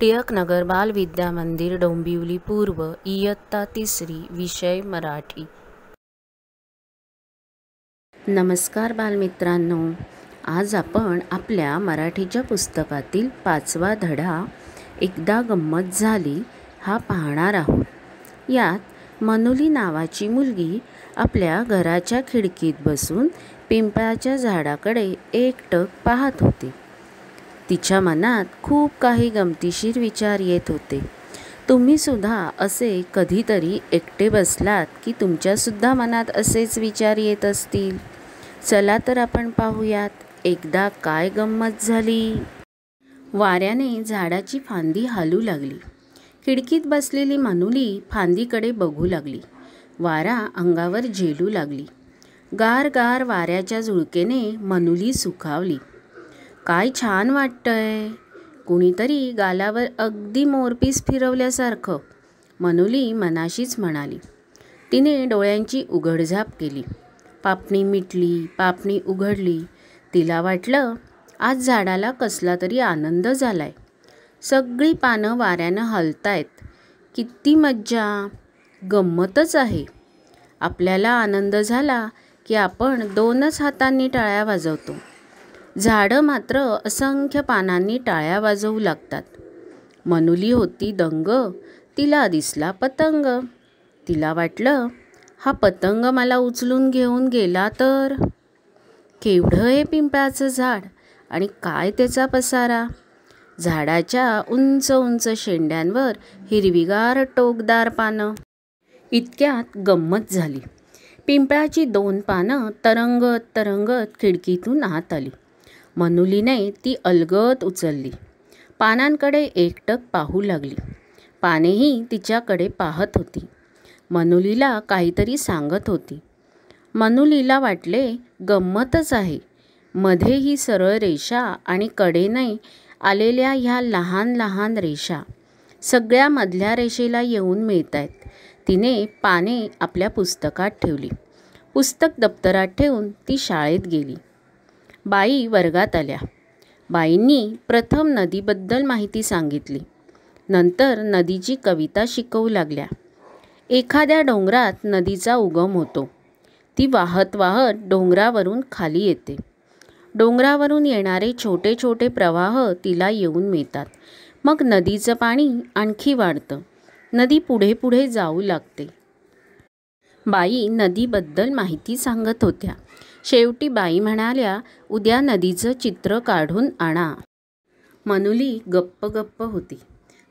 टिळकनगर बालविद्या मंदिर डोंबिवली पूर्व इयत्ता तिसरी विषय मराठी नमस्कार बालमित्रांनो आज आपण आपल्या मराठीच्या पुस्तकातील पाचवा धडा एकदा गंमत झाली हा पाहणार आहोत यात मनुली नावाची मुलगी आपल्या घराच्या खिडकीत बसून पिंपळाच्या झाडाकडे एकटक पाहत होती तिच्या मनात खूप काही गमतीशीर विचार येत होते तुम्ही सुद्धा असे कधीतरी एकटे बसलात की तुमच्यासुद्धा मनात असेच विचार येत असतील चला तर आपण पाहूयात एकदा काय गंमत झाली वाऱ्याने झाडाची फांदी हालू लागली खिडकीत बसलेली मानुली फांदीकडे बघू लागली वारा अंगावर झेलू लागली गार गार वाऱ्याच्या झुळकेने मनुली सुखावली काय छान वाटतंय कुणीतरी गालावर अगदी मोरपीस फिरवल्यासारखं मनुली मनाशीच म्हणाली तिने डोळ्यांची उघडझाप केली पापणी मिटली पापणी उघडली तिला वाटलं आज झाडाला कसला तरी आनंद झालाय सगळी पानं वाऱ्यानं हलतायत किती मज्जा गंमतच आहे आपल्याला आनंद झाला की आपण दोनच हातांनी टाळ्या वाजवतो झाडं मात्र असंख्य पानांनी टाळ्या वाजवू लागतात मनुली होती दंग तिला दिसला पतंग तिला वाटलं हा पतंग मला उचलून घेऊन गेला तर केवढं हे पिंपळाचं झाड आणि काय त्याचा पसारा झाडाच्या उंच उंच शेंड्यांवर हिरवीगार टोकदार पानं इतक्यात गंमत झाली पिंपळाची दोन पानं तरंगत तरंगत खिडकीतून आत आली मनुलीने ती अलगत उचलली पानांकडे एकटक पाहू लागली पानेही तिच्याकडे पाहत होती मनुलीला काहीतरी सांगत होती मनुलीला वाटले गंमतच आहे मध्ये ही सरळ रेषा आणि कडेने आलेल्या ह्या लहान लहान रेषा सगळ्या मधल्या रेषेला येऊन मिळत आहेत तिने पाने आपल्या पुस्तकात ठेवली पुस्तक दप्तरात ठेवून ती शाळेत गेली बाई वर्गात आल्या बाईंनी प्रथम नदीबद्दल माहिती सांगितली नंतर नदीची कविता शिकवू लागल्या एखाद्या डोंगरात नदीचा उगम होतो ती वाहत वाहत डोंगरावरून खाली येते डोंगरावरून येणारे छोटे छोटे प्रवाह तिला येऊन मिळतात मग नदीचं पाणी आणखी वाढतं नदी पुढे पुढे जाऊ लागते बाई नदीबद्दल माहिती सांगत होत्या शेवटी बाई म्हणाल्या उद्या नदीचं चित्र काढून आणा मनुली गप्प गप्प होती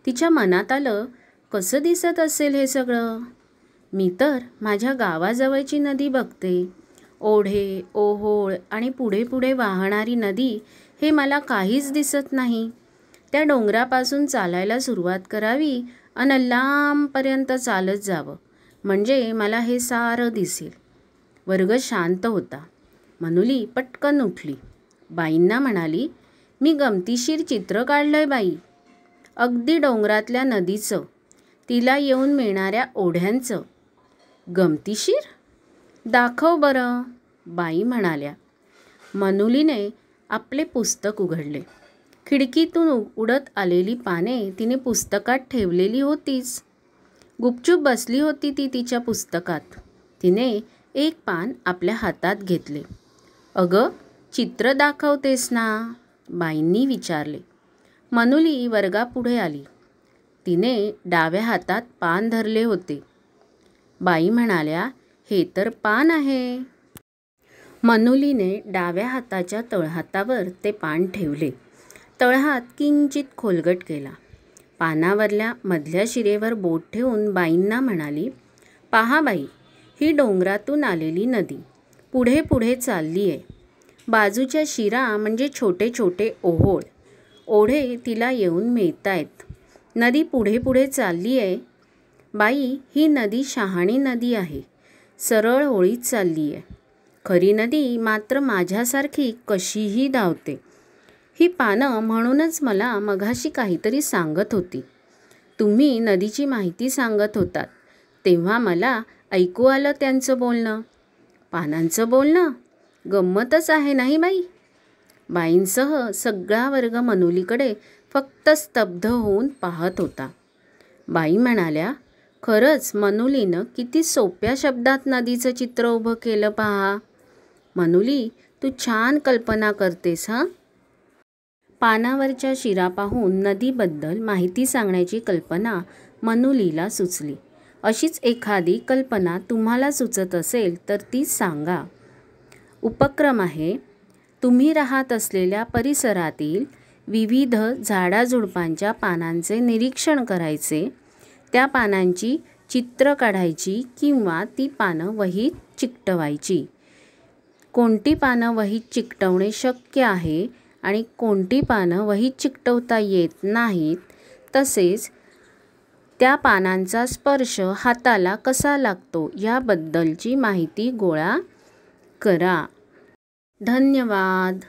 तिच्या मनात आलं कसं दिसत असेल हे सगळं मी तर माझ्या गावाजवळची नदी बघते ओढे ओहोळ आणि पुढे पुढे वाहणारी नदी हे मला काहीच दिसत नाही त्या डोंगरापासून चालायला सुरुवात करावी अन लांबपर्यंत चालत जावं म्हणजे मला हे सारं दिसेल वर्ग शांत होता मनुली पटकन उठली बाईंना म्हणाली मी गमतीशीर चित्र काढलं बाई अगदी डोंगरातल्या नदीचं तिला येऊन मिळणाऱ्या ओढ्यांचं गमतीशीर दाखव बरं बाई म्हणाल्या मनुलीने आपले पुस्तक उघडले खिडकीतून उडत आलेली पाने तिने पुस्तकात ठेवलेली होतीच गुपचूप बसली होती ती तिच्या पुस्तकात तिने एक पान आपल्या हातात घेतले अगं चित्र दाखवतेस ना बाईंनी विचारले मनुली वर्गापुढे आली तिने डाव्या हातात पान धरले होते बाई म्हणाल्या हे तर पान आहे मनुलीने डाव्या हाताच्या तळहातावर ते पान ठेवले तळहात किंचित खोलगट केला पानावरल्या मधल्या शिरेवर बोट ठेवून बाईंना म्हणाली पहा बाई ही डोंगरातून आलेली नदी पुढे पुढे चालली आहे बाजूच्या शिरा म्हणजे छोटे छोटे ओहोळ ओढे तिला येऊन मिळत आहेत नदी पुढे पुढे चालली आहे बाई ही नदी शहाणी नदी आहे सरळ ओळीत चालली आहे खरी नदी मात्र माझ्यासारखी कशीही धावते ही पानं म्हणूनच मला मघाशी काहीतरी सांगत होती तुम्ही नदीची माहिती सांगत होतात तेव्हा मला ऐकू आलं त्यांचं बोलणं पानांचं बोलणं गंमतच आहे नाही बाई बाईंसह सगळा वर्ग मनुलीकडे फक्त स्तब्ध होऊन पाहत होता बाई म्हणाल्या खरंच मनुलीनं किती सोप्या शब्दात नदीचं चित्र उभं केलं पहा मनुली तू छान कल्पना करतेस हां पानावरच्या शिरा पाहून नदीबद्दल माहिती सांगण्याची कल्पना मनुलीला सुचली अशीच एखादी कल्पना तुम्हाला सुचत असेल तर ती सांगा उपक्रम आहे तुम्ही राहत असलेल्या परिसरातील विविध झाडाझुडपांच्या पानांचे निरीक्षण करायचे त्या पानांची चित्र काढायची किंवा ती पानं वहीत चिकटवायची कोणती पानं वहीत चिकटवणे शक्य आहे आणि कोणती पानं वही चिकटवता येत नाहीत तसेच त्या पानांचा स्पर्श हाताला कसा लागतो याबद्दलची माहिती गोळा करा धन्यवाद